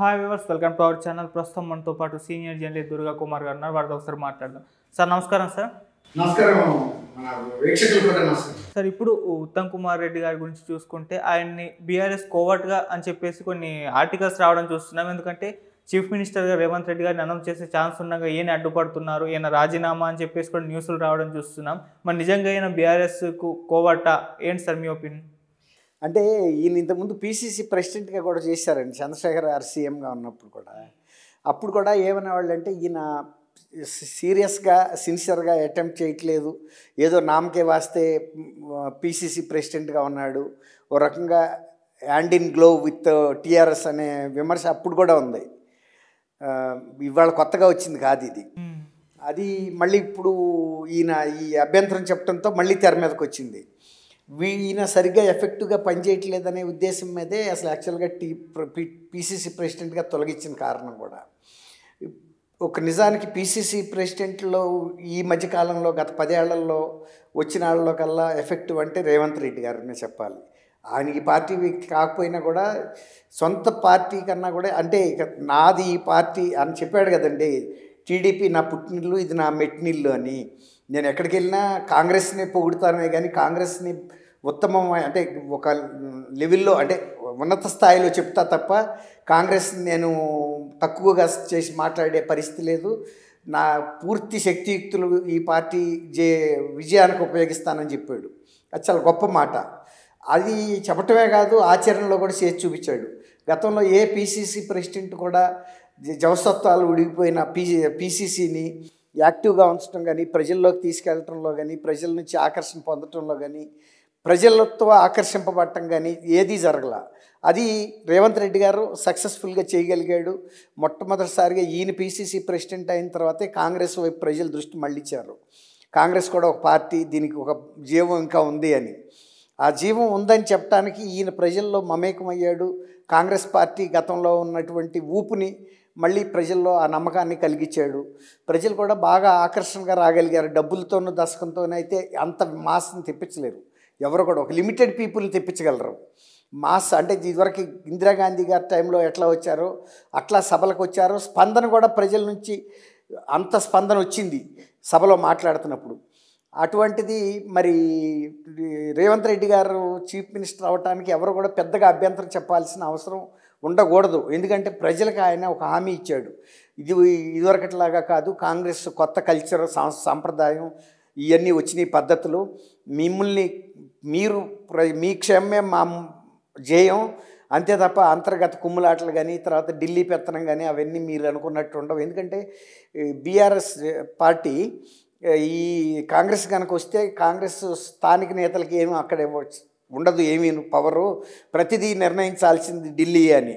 hi viewers welcome to our channel ప్రస్తుతం మనతో పాటు సీనియర్ జర్నలిస్ట్ దుర్గా కుమార్ గారు ఉన్నారు వారితో ఒకసారి మాట్లాడదాం సార్ నమస్కారం సార్ నమస్కారం సార్ ఇప్పుడు ఉత్తమ్ కుమార్ రెడ్డి గారి గురించి చూసుకుంటే ఆయన్ని బీఆర్ఎస్ కోవర్ట్గా అని చెప్పేసి కొన్ని ఆర్టికల్స్ రావడం చూస్తున్నాం ఎందుకంటే చీఫ్ మినిస్టర్ గారు రేవంత్ రెడ్డి గారిని అనౌన్స్ చేసే ఛాన్స్ ఉండగా ఏమి అడ్డుపడుతున్నారు ఈయన రాజీనామా అని చెప్పేసి కూడా న్యూస్లు రావడం చూస్తున్నాం మరి నిజంగా ఈయన బీఆర్ఎస్కు కోవర్టా ఏంటి సార్ మీ ఒపీనియన్ అంటే ఈయన ఇంతకుముందు పీసీసీ ప్రెసిడెంట్గా కూడా చేశారండి చంద్రశేఖర్ గారు సీఎంగా ఉన్నప్పుడు కూడా అప్పుడు కూడా ఏమనేవాళ్ళు అంటే ఈయన సీరియస్గా సిన్సియర్గా అటెంప్ట్ చేయట్లేదు ఏదో నామకే వాస్తే పీసీసీ ప్రెసిడెంట్గా ఉన్నాడు ఓ రకంగా hand in glove with TRS అనే విమర్శ అప్పుడు కూడా ఉంది ఇవాళ కొత్తగా వచ్చింది కాదు ఇది అది మళ్ళీ ఇప్పుడు ఈయన ఈ అభ్యంతరం చెప్పడంతో మళ్ళీ తెర మీదకి వచ్చింది ఈయన సరిగ్గా ఎఫెక్టివ్గా పనిచేయట్లేదనే ఉద్దేశం మీదే అసలు యాక్చువల్గా టీ పీసీసీ ప్రెసిడెంట్గా తొలగించిన కారణం కూడా ఒక నిజానికి పీసీసీ ప్రెసిడెంట్లో ఈ మధ్యకాలంలో గత పదేళ్లలో వచ్చిన వాళ్ళలో కల్లా ఎఫెక్టివ్ అంటే రేవంత్ రెడ్డి గారు చెప్పాలి ఆయన ఈ పార్టీ వ్యక్తి కాకపోయినా కూడా సొంత పార్టీ కన్నా కూడా అంటే ఇక నాది ఈ పార్టీ అని చెప్పాడు కదండి టీడీపీ నా పుట్టినిల్లు ఇది నా మెట్టినిల్లు అని నేను ఎక్కడికి వెళ్ళినా కాంగ్రెస్ని పొగుడుతానే కానీ కాంగ్రెస్ని ఉత్తమం అంటే ఒక లెవెల్లో అంటే ఉన్నత స్థాయిలో చెప్తా తప్ప కాంగ్రెస్ నేను తక్కువగా చేసి మాట్లాడే పరిస్థితి లేదు నా పూర్తి శక్తియుక్తులు ఈ పార్టీ జే విజయానికి ఉపయోగిస్తానని చెప్పాడు అది చాలా గొప్ప మాట అది చెప్పటమే కాదు ఆచరణలో కూడా చేసి చూపించాడు గతంలో ఏ పీసీసీ ప్రెసిడెంట్ కూడా జవసత్వాలు ఉడిగిపోయిన పీ పీసీసీని యాక్టివ్గా ఉంచడం కానీ ప్రజల్లోకి తీసుకెళ్ళటంలో కానీ ప్రజల నుంచి ఆకర్షణ పొందటంలో కానీ ప్రజలతో ఆకర్షింపబడటం కానీ ఏదీ జరగల అది రేవంత్ రెడ్డి గారు సక్సెస్ఫుల్గా చేయగలిగాడు మొట్టమొదటిసారిగా ఈయన పీసీసీ ప్రెసిడెంట్ అయిన తర్వాతే కాంగ్రెస్ వైపు ప్రజల దృష్టి మళ్ళించారు కాంగ్రెస్ కూడా ఒక పార్టీ దీనికి ఒక జీవం ఇంకా ఉంది అని ఆ జీవం ఉందని చెప్పడానికి ఈయన ప్రజల్లో మమేకమయ్యాడు కాంగ్రెస్ పార్టీ గతంలో ఉన్నటువంటి ఊపుని మళ్ళీ ప్రజల్లో ఆ నమ్మకాన్ని కలిగించాడు ప్రజలు కూడా బాగా ఆకర్షణగా రాగలిగారు డబ్బులతోనూ అయితే అంత మాస్ని తెప్పించలేరు ఎవరు కూడా ఒక లిమిటెడ్ పీపుల్ని తెప్పించగలరు మాస్ అంటే ఇదివరకు ఇందిరాగాంధీ గారి టైంలో ఎట్లా వచ్చారో అట్లా సభలకు వచ్చారో స్పందన కూడా ప్రజల నుంచి అంత స్పందన వచ్చింది సభలో మాట్లాడుతున్నప్పుడు అటువంటిది మరి రేవంత్ రెడ్డి గారు చీఫ్ మినిస్టర్ అవటానికి ఎవరు కూడా పెద్దగా అభ్యంతరం చెప్పాల్సిన అవసరం ఉండకూడదు ఎందుకంటే ప్రజలకు ఆయన ఒక హామీ ఇచ్చాడు ఇది ఇదివరకటిలాగా కాదు కాంగ్రెస్ కొత్త కల్చర్ సాంప్రదాయం ఇవన్నీ వచ్చిన పద్ధతులు మిమ్మల్ని మీరు మీ క్షేమే మా జయం అంతే తప్ప అంతర్గత కుమ్ములాటలు కానీ తర్వాత ఢిల్లీ పెత్తనం కానీ అవన్నీ మీరు అనుకున్నట్టు ఉండవు ఎందుకంటే బీఆర్ఎస్ పార్టీ ఈ కాంగ్రెస్ కనుక వస్తే కాంగ్రెస్ స్థానిక నేతలకి ఏమి అక్కడ ఉండదు ఏమీ పవరు ప్రతిదీ నిర్ణయించాల్సింది ఢిల్లీ అని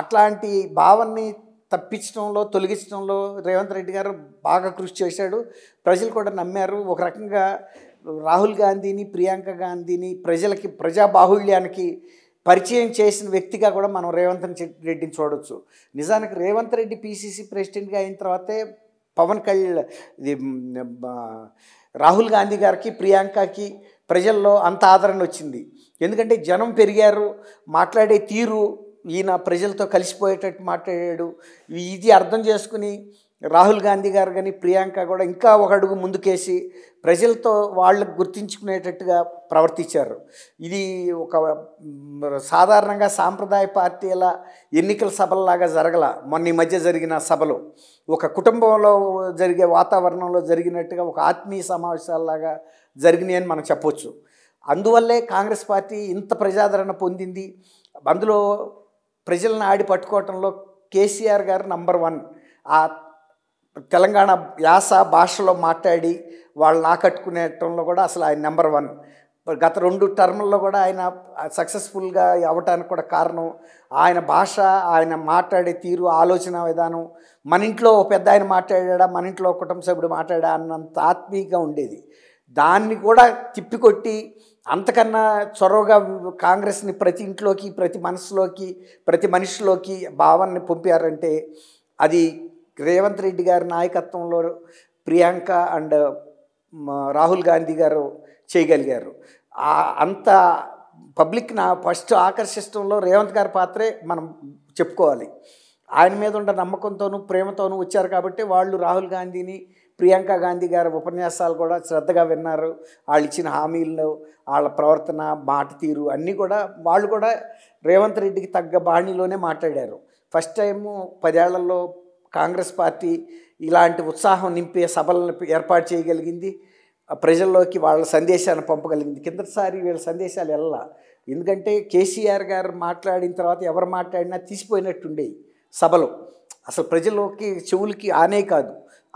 అట్లాంటి భావాన్ని తప్పించడంలో తొలగించడంలో రేవంత్ రెడ్డి గారు బాగా కృషి చేశాడు ప్రజలు కూడా నమ్మారు ఒక రకంగా రాహుల్ గాంధీని ప్రియాంక గాంధీని ప్రజలకి ప్రజా బాహుళ్యానికి పరిచయం చేసిన వ్యక్తిగా కూడా మనం రేవంత్ రెడ్డిని చూడవచ్చు నిజానికి రేవంత్ రెడ్డి పీసీసీ ప్రెసిడెంట్గా అయిన తర్వాతే పవన్ కళ్యాణ్ ఇది రాహుల్ గాంధీ గారికి ప్రియాంకకి ప్రజల్లో అంత ఆదరణ వచ్చింది ఎందుకంటే జనం పెరిగారు మాట్లాడే తీరు ఈయన ప్రజలతో కలిసిపోయేటట్టు మాట్లాడాడు ఇది అర్థం చేసుకుని రాహుల్ గాంధీ గారు కానీ ప్రియాంక కూడా ఇంకా ఒక అడుగు ముందుకేసి ప్రజలతో వాళ్ళకు గుర్తించుకునేటట్టుగా ప్రవర్తించారు ఇది ఒక సాధారణంగా సాంప్రదాయ పార్టీల ఎన్నికల సభలలాగా జరగల మొన్న ఈ మధ్య జరిగిన సభలు ఒక కుటుంబంలో జరిగే వాతావరణంలో జరిగినట్టుగా ఒక ఆత్మీయ సమావేశాలలాగా జరిగినాయి అని మనం చెప్పవచ్చు అందువల్లే కాంగ్రెస్ పార్టీ ఇంత ప్రజాదరణ పొందింది అందులో ప్రజలను ఆడి పట్టుకోవటంలో కేసీఆర్ గారు నంబర్ వన్ ఆ తెలంగాణ యాస భాషలో మాట్లాడి వాళ్ళని ఆకట్టుకునేటంలో కూడా అసలు ఆయన నెంబర్ వన్ గత రెండు టర్ముల్లో కూడా ఆయన సక్సెస్ఫుల్గా అవ్వటానికి కూడా కారణం ఆయన భాష ఆయన మాట్లాడే తీరు ఆలోచన విధానం మన ఇంట్లో పెద్ద ఆయన మాట్లాడా మన ఇంట్లో కుటుంబ సభ్యుడు మాట్లాడా అన్నంత ఆత్మీయంగా ఉండేది దాన్ని కూడా తిప్పికొట్టి అంతకన్నా చొరవగా కాంగ్రెస్ని ప్రతి ఇంట్లోకి ప్రతి మనసులోకి ప్రతి మనిషిలోకి భావాన్ని పంపారంటే అది రేవంత్ రెడ్డి గారి నాయకత్వంలో ప్రియాంక అండ్ రాహుల్ గాంధీ గారు చేయగలిగారు అంత పబ్లిక్ నా ఫస్ట్ ఆకర్షిస్తంలో రేవంత్ గారి పాత్రే మనం చెప్పుకోవాలి ఆయన మీద ఉన్న నమ్మకంతోనూ ప్రేమతోనూ వచ్చారు కాబట్టి వాళ్ళు రాహుల్ గాంధీని ప్రియాంక గాంధీ గారి ఉపన్యాసాలు కూడా శ్రద్ధగా విన్నారు వాళ్ళు ఇచ్చిన హామీలు వాళ్ళ ప్రవర్తన మాట తీరు అన్నీ కూడా వాళ్ళు కూడా రేవంత్ రెడ్డికి తగ్గ బాణీలోనే మాట్లాడారు ఫస్ట్ టైము పదేళ్లలో కాంగ్రెస్ పార్టీ ఇలాంటి ఉత్సాహం నింపే సభలను ఏర్పాటు చేయగలిగింది ప్రజల్లోకి వాళ్ళ సందేశాన్ని పంపగలిగింది కిందటిసారి వీళ్ళ సందేశాలు వెళ్ళాల ఎందుకంటే కేసీఆర్ గారు మాట్లాడిన తర్వాత ఎవరు మాట్లాడినా తీసిపోయినట్టుండేవి సభలు అసలు ప్రజల్లోకి చెవులకి ఆనే కాదు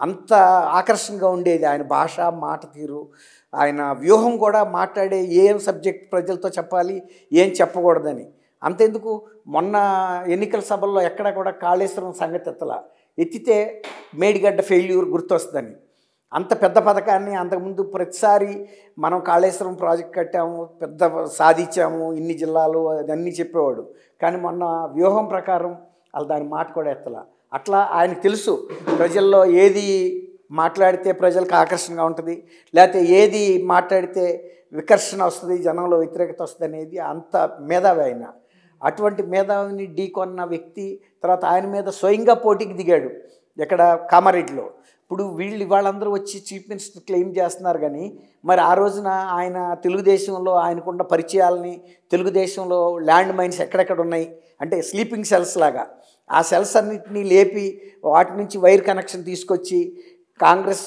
అంత ఆకర్షణగా ఉండేది ఆయన భాష మాట తీరు ఆయన వ్యూహం కూడా మాట్లాడే ఏం సబ్జెక్ట్ ప్రజలతో చెప్పాలి ఏం చెప్పకూడదని అంతెందుకు మొన్న ఎన్నికల సభల్లో ఎక్కడా కూడా కాళేశ్వరం సంగతి ఎత్తలా ఎత్తితే మేడిగడ్డ ఫెయిల్యూర్ గుర్తొస్తుందని అంత పెద్ద పథకాన్ని అంతకుముందు ప్రతిసారి మనం కాళేశ్వరం ప్రాజెక్ట్ కట్టాము పెద్ద సాధించాము ఇన్ని జిల్లాలు అన్నీ చెప్పేవాడు కానీ మొన్న వ్యూహం ప్రకారం వాళ్ళు దాని మాట కూడా ఎత్తలా అట్లా ఆయనకు తెలుసు ప్రజల్లో ఏది మాట్లాడితే ప్రజలకు ఆకర్షణగా ఉంటుంది లేకపోతే ఏది మాట్లాడితే వికర్షణ వస్తుంది జనంలో వ్యతిరేకత వస్తుంది అనేది అంత మేధావి ఆయన అటువంటి మేధావిని ఢీకొన్న వ్యక్తి తర్వాత ఆయన మీద స్వయంగా పోటీకి దిగాడు ఎక్కడ కామారెడ్డిలో ఇప్పుడు వీళ్ళు వాళ్ళందరూ వచ్చి చీఫ్ మినిస్టర్ క్లెయిమ్ చేస్తున్నారు కానీ మరి ఆ రోజున ఆయన తెలుగుదేశంలో ఆయనకున్న పరిచయాలని తెలుగుదేశంలో ల్యాండ్ మైన్స్ ఎక్కడెక్కడ ఉన్నాయి అంటే స్లీపింగ్ సెల్స్ లాగా ఆ సెల్స్ అన్నింటినీ లేపి వాటి నుంచి వైర్ కనెక్షన్ తీసుకొచ్చి కాంగ్రెస్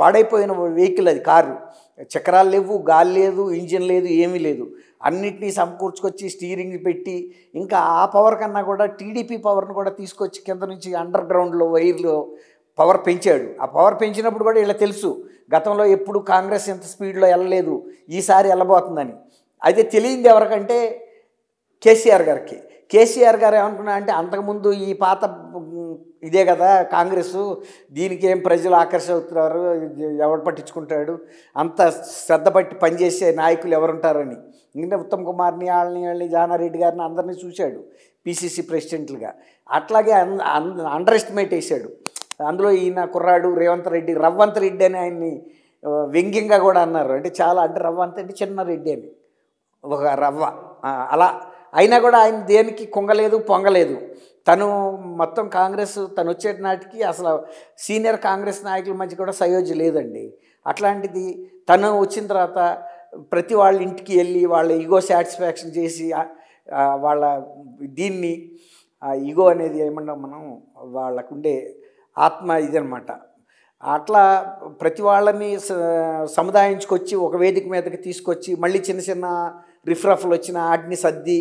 పాడైపోయిన వెహికల్ అది కారు చక్రాలు లేవు గాలి లేదు ఇంజిన్ లేదు ఏమీ లేదు అన్నిటినీ సమకూర్చుకొచ్చి స్టీరింగ్ పెట్టి ఇంకా ఆ పవర్ కన్నా కూడా టీడీపీ పవర్ను కూడా తీసుకొచ్చి కింద నుంచి అండర్ గ్రౌండ్లో వైర్లో పవర్ పెంచాడు ఆ పవర్ పెంచినప్పుడు కూడా ఇలా తెలుసు గతంలో ఎప్పుడు కాంగ్రెస్ ఎంత స్పీడ్లో వెళ్ళలేదు ఈసారి వెళ్ళబోతుందని అయితే తెలియంది ఎవరికంటే కేసీఆర్ గారికి కేసీఆర్ గారు ఏమనుకున్నా అంటే అంతకుముందు ఈ పాత ఇదే కదా కాంగ్రెస్ దీనికి ఏం ప్రజలు ఆకర్ష అవుతున్నారు ఎవరు పట్టించుకుంటాడు అంత శ్రద్ధ పట్టి పనిచేసే నాయకులు ఎవరుంటారని ఎందుకంటే ఉత్తమ్ కుమార్ని వాళ్ళని వాళ్ళని జానారెడ్డి గారిని అందరినీ చూశాడు పిసిసి ప్రెసిడెంట్లుగా అట్లాగే అండర్ ఎస్టిమేట్ వేశాడు అందులో ఈయన కుర్రాడు రేవంత్ రెడ్డి రవ్వంత్ రెడ్డి అని ఆయన్ని వ్యంగ్యంగా కూడా అన్నారు అంటే చాలా అంటే రవ్వంత్ అంటే చిన్న రెడ్డి అని ఒక రవ్వ అలా అయినా కూడా ఆయన దేనికి కుంగలేదు పొంగలేదు తను మొత్తం కాంగ్రెస్ తను వచ్చే నాటికి అసలు సీనియర్ కాంగ్రెస్ నాయకుల మధ్య కూడా సయోజ్ లేదండి అట్లాంటిది తను వచ్చిన తర్వాత ప్రతి వాళ్ళ ఇంటికి వెళ్ళి వాళ్ళ ఈగో సాటిస్ఫాక్షన్ చేసి వాళ్ళ దీన్ని ఈగో అనేది ఏమన్నా మనం వాళ్ళకుండే ఆత్మ ఇదనమాట అట్లా ప్రతి వాళ్ళని సముదాయించుకొచ్చి ఒక వేదిక మీదకి తీసుకొచ్చి మళ్ళీ చిన్న చిన్న రిఫ్రఫ్లు వచ్చిన ఆడిని సర్ది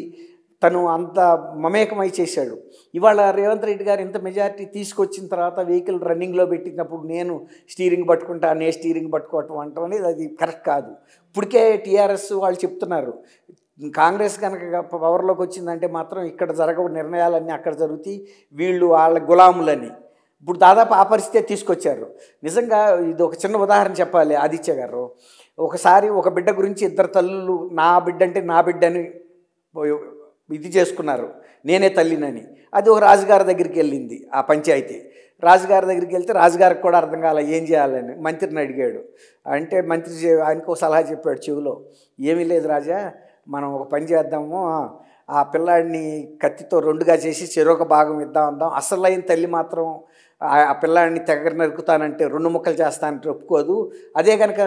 తను అంత మమేకమై చేశాడు ఇవాళ రేవంత్ రెడ్డి గారు ఇంత మెజారిటీ తీసుకొచ్చిన తర్వాత వెహికల్ రన్నింగ్లో పెట్టినప్పుడు నేను స్టీరింగ్ పట్టుకుంటా నే స్టీరింగ్ పట్టుకోవటం అంటాం అనేది అది కరెక్ట్ కాదు ఇప్పటికే టీఆర్ఎస్ వాళ్ళు చెప్తున్నారు కాంగ్రెస్ కనుక పవర్లోకి వచ్చిందంటే మాత్రం ఇక్కడ జరగవు నిర్ణయాలన్నీ అక్కడ జరుగుతాయి వీళ్ళు వాళ్ళ గులాములని ఇప్పుడు దాదాపు ఆ పరిస్థితే తీసుకొచ్చారు నిజంగా ఇది ఒక చిన్న ఉదాహరణ చెప్పాలి ఆదిత్య గారు ఒకసారి ఒక బిడ్డ గురించి ఇద్దరు తల్లులు నా బిడ్డ అంటే నా బిడ్డని ఇది చేసుకున్నారు నేనే తల్లినని అది ఒక రాజుగారి దగ్గరికి వెళ్ళింది ఆ పంచాయతీ రాజుగారి దగ్గరికి వెళ్తే రాజుగారికి కూడా అర్థం కాలే ఏం చేయాలని మంత్రిని అడిగాడు అంటే మంత్రి ఆయనకు ఒక సలహా చెప్పాడు చెవిలో ఏమీ లేదు రాజా మనం ఒక పని చేద్దాము ఆ పిల్లాడిని కత్తితో రెండుగా చేసి చెరొక భాగం ఇద్దాం అందాం అయిన తల్లి మాత్రం ఆ పిల్లాడిని తెగర నరుకుతానంటే రెండు ముక్కలు చేస్తానంటే ఒప్పుకోదు అదే కనుక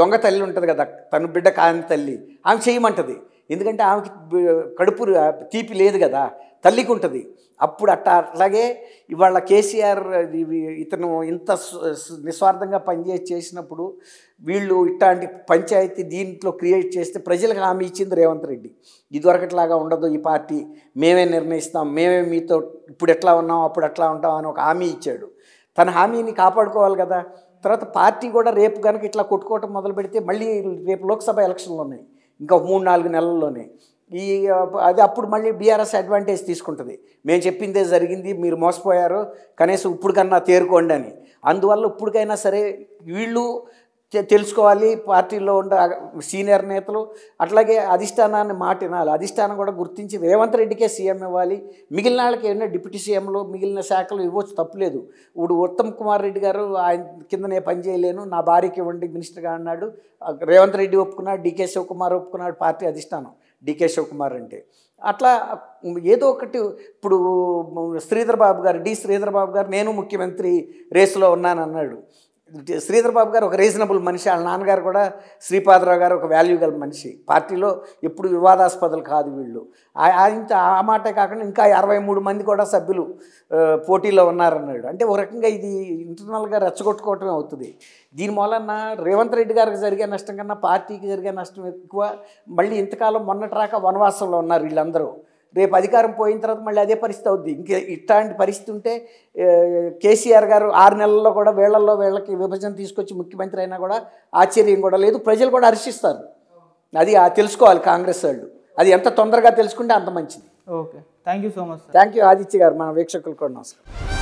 దొంగ తల్లి ఉంటుంది కదా తను బిడ్డ కాని తల్లి ఆమె చేయమంటది ఎందుకంటే ఆమెకి కడుపు తీపి లేదు కదా తల్లికి ఉంటుంది అప్పుడు అట్ట అట్లాగే ఇవాళ కేసీఆర్ ఇతను ఇంత నిస్వార్థంగా పనిచేసి చేసినప్పుడు వీళ్ళు ఇట్లాంటి పంచాయతీ దీంట్లో క్రియేట్ చేస్తే ప్రజలకు హామీ ఇచ్చింది రేవంత్ రెడ్డి ఇదివరకట్లాగా ఉండదు ఈ పార్టీ మేమే నిర్ణయిస్తాం మేమే మీతో ఇప్పుడు ఎట్లా ఉన్నాం అప్పుడు ఎట్లా ఉంటాం అని ఒక హామీ ఇచ్చాడు తన హామీని కాపాడుకోవాలి కదా తర్వాత పార్టీ కూడా రేపు కనుక ఇట్లా కొట్టుకోవటం మొదలు పెడితే మళ్ళీ రేపు లోక్సభ ఎలక్షన్లు ఉన్నాయి ఇంకా మూడు నాలుగు నెలల్లోనే ఈ అది అప్పుడు మళ్ళీ బీఆర్ఎస్ అడ్వాంటేజ్ తీసుకుంటుంది మేము చెప్పిందే జరిగింది మీరు మోసపోయారు కనీసం ఇప్పుడు కన్నా తేరుకోండి అని అందువల్ల ఇప్పటికైనా సరే వీళ్ళు తెలుసుకోవాలి పార్టీలో ఉన్న సీనియర్ నేతలు అట్లాగే అధిష్టానాన్ని మాట వినాలి అధిష్టానం కూడా గుర్తించి రేవంత్ రెడ్డికే సీఎం ఇవ్వాలి మిగిలిన వాళ్ళకి ఏమైనా డిప్యూటీ సీఎంలు మిగిలిన శాఖలు ఇవ్వచ్చు తప్పులేదు ఇప్పుడు ఉత్తమ్ కుమార్ రెడ్డి గారు ఆయన కింద నేను పనిచేయలేను నా భార్యకి ఇవ్వండి మినిస్టర్గా అన్నాడు రేవంత్ రెడ్డి ఒప్పుకున్నాడు డీకే శివకుమార్ ఒప్పుకున్నాడు పార్టీ అధిష్టానం డీకే శివకుమార్ అంటే అట్లా ఏదో ఒకటి ఇప్పుడు శ్రీధర్ బాబు గారు డి శ్రీధర్ బాబు గారు నేను ముఖ్యమంత్రి రేసులో ఉన్నానన్నాడు శ్రీధర్ బాబు గారు ఒక రీజనబుల్ మనిషి వాళ్ళ నాన్నగారు కూడా శ్రీపాదరావు గారు ఒక వాల్యూ గల మనిషి పార్టీలో ఎప్పుడు వివాదాస్పదలు కాదు వీళ్ళు ఇంత ఆ మాటే కాకుండా ఇంకా అరవై మూడు మంది కూడా సభ్యులు పోటీలో ఉన్నారన్నాడు అంటే ఒక రకంగా ఇది ఇంటర్నల్గా రెచ్చగొట్టుకోవటమే అవుతుంది దీని మూలన రేవంత్ రెడ్డి గారికి జరిగే నష్టం కన్నా పార్టీకి జరిగే నష్టం ఎక్కువ మళ్ళీ ఇంతకాలం మొన్నటి రాక వనవాసంలో ఉన్నారు వీళ్ళందరూ రేపు అధికారం పోయిన తర్వాత మళ్ళీ అదే పరిస్థితి అవుద్ది ఇంకే ఇట్లాంటి పరిస్థితి ఉంటే కేసీఆర్ గారు ఆరు నెలల్లో కూడా వేళల్లో వేళ్ళకి విభజన తీసుకొచ్చి ముఖ్యమంత్రి అయినా కూడా ఆశ్చర్యం కూడా లేదు ప్రజలు కూడా హర్షిస్తారు అది తెలుసుకోవాలి కాంగ్రెస్ వాళ్ళు అది ఎంత తొందరగా తెలుసుకుంటే అంత మంచిది okay thank you so much thank you Aditya గారు మన వీక్షకులు కూడా నమస్కారం